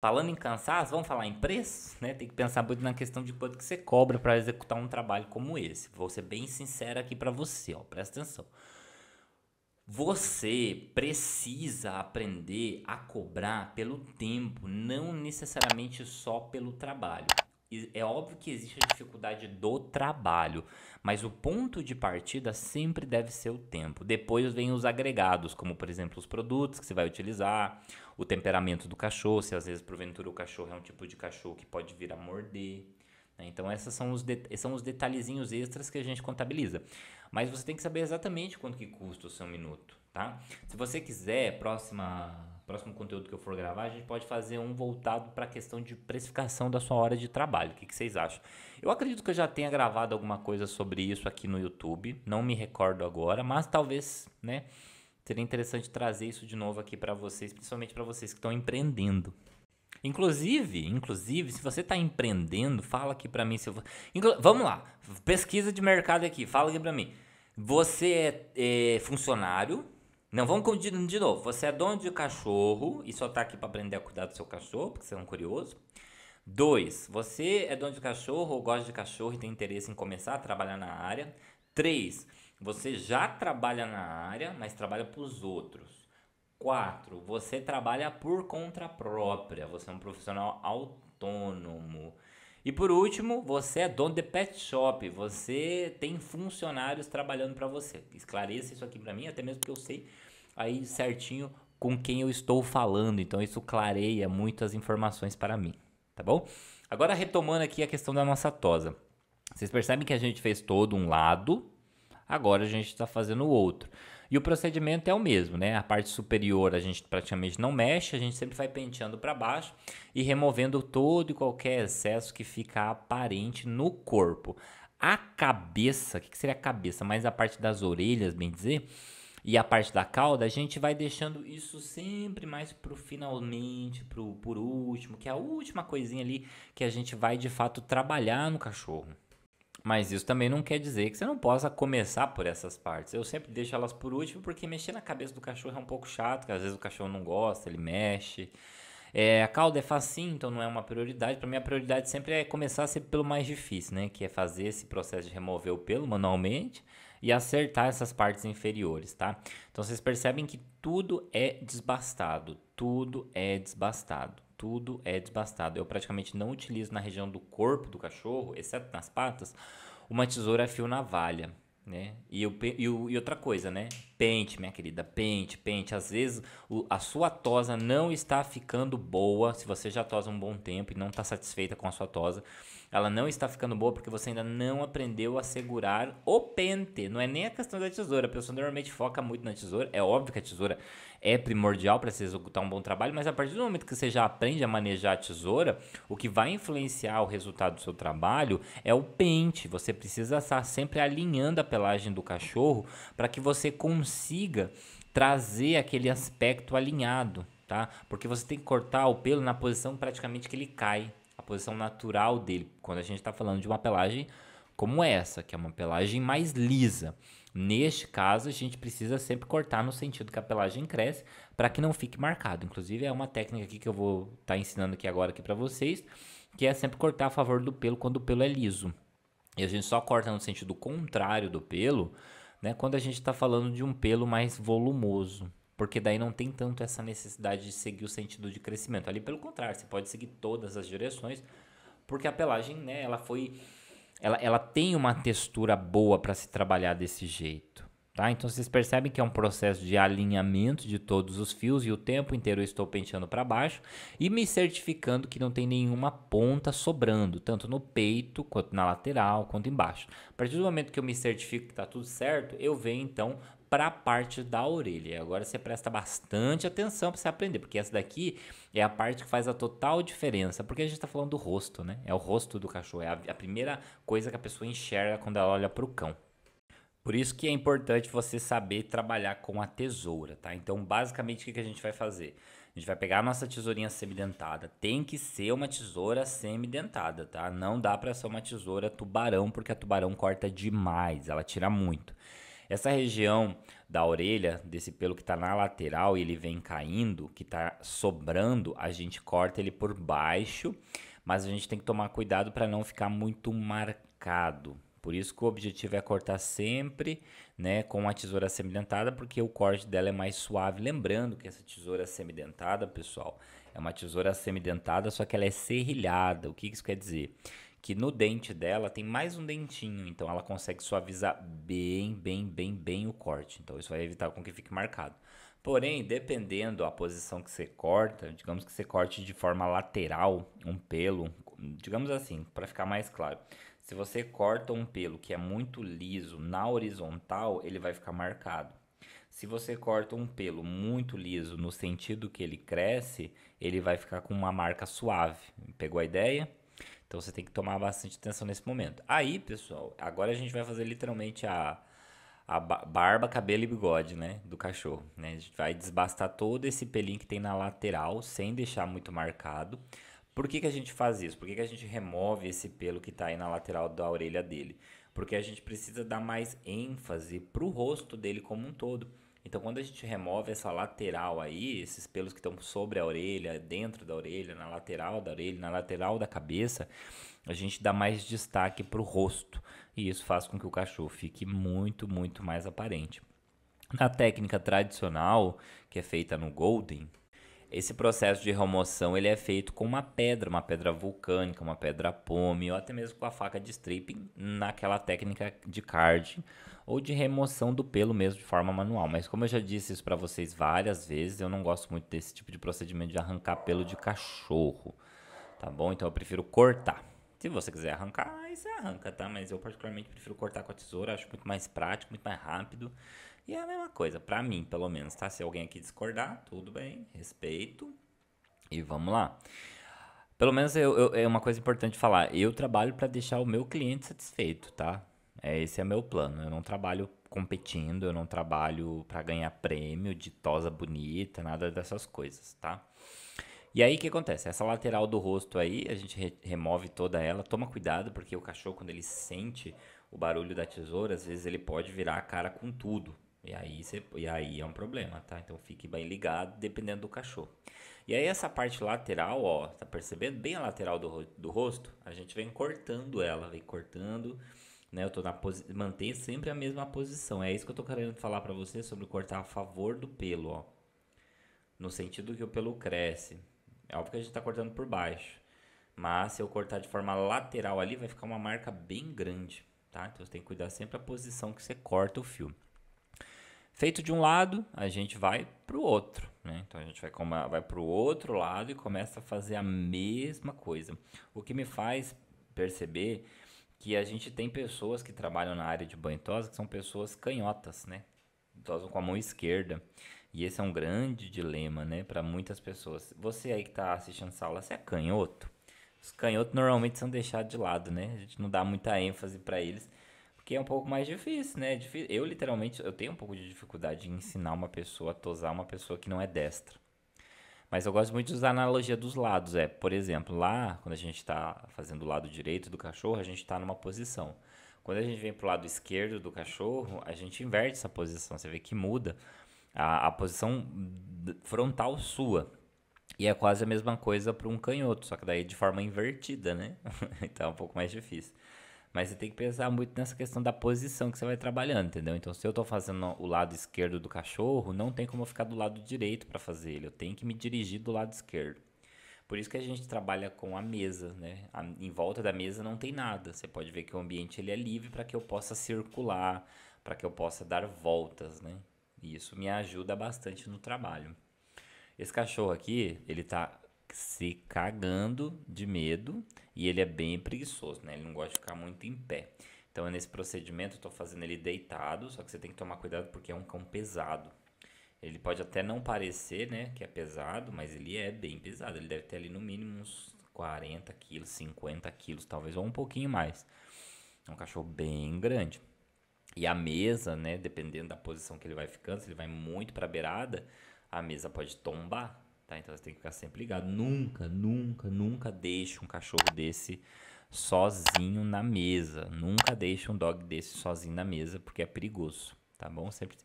Falando em cansaço, vamos falar em preço, né? Tem que pensar muito na questão de quanto que você cobra para executar um trabalho como esse. Vou ser bem sincero aqui para você, ó, presta atenção. Você precisa aprender a cobrar pelo tempo, não necessariamente só pelo trabalho. É óbvio que existe a dificuldade do trabalho, mas o ponto de partida sempre deve ser o tempo. Depois vem os agregados, como por exemplo os produtos que você vai utilizar, o temperamento do cachorro, se às vezes porventura o cachorro é um tipo de cachorro que pode vir a morder. Né? Então, esses são os, são os detalhezinhos extras que a gente contabiliza. Mas você tem que saber exatamente quanto que custa o seu minuto, tá? Se você quiser, próxima próximo conteúdo que eu for gravar, a gente pode fazer um voltado para a questão de precificação da sua hora de trabalho. O que, que, vocês acham? Eu acredito que eu já tenha gravado alguma coisa sobre isso aqui no YouTube, não me recordo agora, mas talvez, né, seria interessante trazer isso de novo aqui para vocês, principalmente para vocês que estão empreendendo. Inclusive, inclusive, se você está empreendendo, fala aqui para mim se eu vou... Inclu... Vamos lá, pesquisa de mercado aqui, fala aqui para mim. Você é, é funcionário, não, vamos confundir de novo. Você é dono de cachorro e só está aqui para aprender a cuidar do seu cachorro, porque você é um curioso. Dois, você é dono de cachorro ou gosta de cachorro e tem interesse em começar a trabalhar na área. Três, você já trabalha na área, mas trabalha para os outros. Quatro, você trabalha por conta própria, você é um profissional autônomo. E por último, você é dono de pet shop, você tem funcionários trabalhando para você. Esclareça isso aqui para mim, até mesmo porque eu sei aí certinho com quem eu estou falando, então isso clareia muitas informações para mim, tá bom? Agora retomando aqui a questão da nossa tosa. Vocês percebem que a gente fez todo um lado, agora a gente está fazendo o outro. E o procedimento é o mesmo, né? A parte superior a gente praticamente não mexe, a gente sempre vai penteando para baixo e removendo todo e qualquer excesso que fica aparente no corpo. A cabeça, o que seria a cabeça? Mais a parte das orelhas, bem dizer, e a parte da cauda, a gente vai deixando isso sempre mais pro finalmente, pro por último, que é a última coisinha ali que a gente vai de fato trabalhar no cachorro. Mas isso também não quer dizer que você não possa começar por essas partes. Eu sempre deixo elas por último, porque mexer na cabeça do cachorro é um pouco chato, que às vezes o cachorro não gosta, ele mexe. É, a cauda é facinho, então não é uma prioridade. Para mim, a prioridade sempre é começar sempre pelo mais difícil, né? Que é fazer esse processo de remover o pelo manualmente e acertar essas partes inferiores, tá? Então vocês percebem que tudo é desbastado, tudo é desbastado tudo é desbastado. Eu praticamente não utilizo na região do corpo do cachorro, exceto nas patas, uma tesoura a fio navalha, né? E, eu, e, e outra coisa, né? Pente, minha querida, pente, pente. Às vezes o, a sua tosa não está ficando boa. Se você já tosa um bom tempo e não está satisfeita com a sua tosa, ela não está ficando boa porque você ainda não aprendeu a segurar o pente. Não é nem a questão da tesoura. A pessoa normalmente foca muito na tesoura. É óbvio que a tesoura é primordial para você executar um bom trabalho, mas a partir do momento que você já aprende a manejar a tesoura, o que vai influenciar o resultado do seu trabalho é o pente. Você precisa estar sempre alinhando a pelagem do cachorro para que você consiga consiga trazer aquele aspecto alinhado, tá? Porque você tem que cortar o pelo na posição praticamente que ele cai, a posição natural dele, quando a gente está falando de uma pelagem como essa, que é uma pelagem mais lisa. Neste caso, a gente precisa sempre cortar no sentido que a pelagem cresce para que não fique marcado. Inclusive, é uma técnica aqui que eu vou estar tá ensinando aqui agora aqui para vocês, que é sempre cortar a favor do pelo quando o pelo é liso. E a gente só corta no sentido contrário do pelo né? Quando a gente está falando de um pelo mais volumoso, porque daí não tem tanto essa necessidade de seguir o sentido de crescimento. Ali pelo contrário, você pode seguir todas as direções, porque a pelagem, né, ela foi ela, ela tem uma textura boa para se trabalhar desse jeito. Tá? Então vocês percebem que é um processo de alinhamento de todos os fios e o tempo inteiro eu estou penteando para baixo e me certificando que não tem nenhuma ponta sobrando, tanto no peito quanto na lateral, quanto embaixo. A partir do momento que eu me certifico que está tudo certo, eu venho então para a parte da orelha. Agora você presta bastante atenção para você aprender, porque essa daqui é a parte que faz a total diferença, porque a gente está falando do rosto, né? É o rosto do cachorro, é a, a primeira coisa que a pessoa enxerga quando ela olha para o cão. Por isso que é importante você saber trabalhar com a tesoura, tá? Então, basicamente, o que a gente vai fazer? A gente vai pegar a nossa tesourinha semidentada. Tem que ser uma tesoura semidentada, tá? Não dá para ser uma tesoura tubarão, porque a tubarão corta demais, ela tira muito. Essa região da orelha, desse pelo que está na lateral e ele vem caindo, que está sobrando, a gente corta ele por baixo, mas a gente tem que tomar cuidado para não ficar muito marcado, por isso que o objetivo é cortar sempre né, com a tesoura semidentada, porque o corte dela é mais suave. Lembrando que essa tesoura semidentada, pessoal, é uma tesoura semidentada, só que ela é serrilhada. O que isso quer dizer? Que no dente dela tem mais um dentinho, então ela consegue suavizar bem, bem, bem, bem o corte. Então isso vai evitar com que fique marcado. Porém, dependendo da posição que você corta, digamos que você corte de forma lateral um pelo, digamos assim, para ficar mais claro. Se você corta um pelo que é muito liso na horizontal, ele vai ficar marcado. Se você corta um pelo muito liso no sentido que ele cresce, ele vai ficar com uma marca suave. Pegou a ideia? Então você tem que tomar bastante atenção nesse momento. Aí, pessoal, agora a gente vai fazer literalmente a, a barba, cabelo e bigode, né? Do cachorro. Né? A gente vai desbastar todo esse pelinho que tem na lateral, sem deixar muito marcado. Por que, que a gente faz isso? Por que, que a gente remove esse pelo que está aí na lateral da orelha dele? Porque a gente precisa dar mais ênfase para o rosto dele como um todo. Então, quando a gente remove essa lateral aí, esses pelos que estão sobre a orelha, dentro da orelha, na lateral da orelha, na lateral da cabeça, a gente dá mais destaque para o rosto. E isso faz com que o cachorro fique muito, muito mais aparente. Na técnica tradicional, que é feita no Golden, esse processo de remoção ele é feito com uma pedra, uma pedra vulcânica, uma pedra pome, ou até mesmo com a faca de stripping, naquela técnica de carding ou de remoção do pelo mesmo de forma manual. Mas como eu já disse isso para vocês várias vezes, eu não gosto muito desse tipo de procedimento de arrancar pelo de cachorro, tá bom? Então eu prefiro cortar. Se você quiser arrancar, aí você arranca, tá? Mas eu particularmente prefiro cortar com a tesoura, acho muito mais prático, muito mais rápido. E é a mesma coisa, pra mim, pelo menos, tá? Se alguém aqui discordar, tudo bem, respeito. E vamos lá. Pelo menos eu, eu, é uma coisa importante falar. Eu trabalho para deixar o meu cliente satisfeito, tá? É, esse é meu plano. Eu não trabalho competindo, eu não trabalho para ganhar prêmio de tosa bonita, nada dessas coisas, tá? E aí o que acontece? Essa lateral do rosto aí, a gente re remove toda ela. Toma cuidado, porque o cachorro, quando ele sente o barulho da tesoura, às vezes ele pode virar a cara com tudo. E aí, e aí é um problema, tá? Então fique bem ligado, dependendo do cachorro. E aí essa parte lateral, ó, tá percebendo? Bem a lateral do, do rosto, a gente vem cortando ela, vem cortando, né? Eu tô na posição, sempre a mesma posição. É isso que eu tô querendo falar para você sobre cortar a favor do pelo, ó. No sentido que o pelo cresce. É óbvio que a gente está cortando por baixo. Mas se eu cortar de forma lateral ali, vai ficar uma marca bem grande, tá? Então você tem que cuidar sempre a posição que você corta o fio. Feito de um lado, a gente vai para o outro, né? Então a gente vai, vai para o outro lado e começa a fazer a mesma coisa. O que me faz perceber que a gente tem pessoas que trabalham na área de banho tosa que são pessoas canhotas, né? Tosam com a mão esquerda. E esse é um grande dilema, né, para muitas pessoas. Você aí que tá assistindo essa aula, você é canhoto? Os canhotos normalmente são deixados de lado, né? A gente não dá muita ênfase para eles, porque é um pouco mais difícil, né? É eu literalmente, eu tenho um pouco de dificuldade em ensinar uma pessoa a tosar uma pessoa que não é destra. Mas eu gosto muito de usar a analogia dos lados. É, por exemplo, lá, quando a gente está fazendo o lado direito do cachorro, a gente está numa posição. Quando a gente vem pro lado esquerdo do cachorro, a gente inverte essa posição. Você vê que muda a, a posição frontal sua. E é quase a mesma coisa para um canhoto, só que daí de forma invertida, né? então é um pouco mais difícil. Mas você tem que pensar muito nessa questão da posição que você vai trabalhando, entendeu? Então, se eu estou fazendo o lado esquerdo do cachorro, não tem como eu ficar do lado direito para fazer ele. Eu tenho que me dirigir do lado esquerdo. Por isso que a gente trabalha com a mesa, né? A, em volta da mesa não tem nada. Você pode ver que o ambiente ele é livre para que eu possa circular, para que eu possa dar voltas, né? E isso me ajuda bastante no trabalho. Esse cachorro aqui, ele tá se cagando de medo e ele é bem preguiçoso, né? Ele não gosta de ficar muito em pé. Então, é nesse procedimento, eu tô fazendo ele deitado, só que você tem que tomar cuidado porque é um cão pesado. Ele pode até não parecer, né, que é pesado, mas ele é bem pesado. Ele deve ter ali no mínimo uns 40 quilos, 50 quilos, talvez, ou um pouquinho mais. É um cachorro bem grande. E a mesa, né, dependendo da posição que ele vai ficando, se ele vai muito para a beirada, a mesa pode tombar, tá? Então você tem que ficar sempre ligado. Nunca, nunca, nunca deixe um cachorro desse sozinho na mesa. Nunca deixe um dog desse sozinho na mesa, porque é perigoso, tá bom? Sempre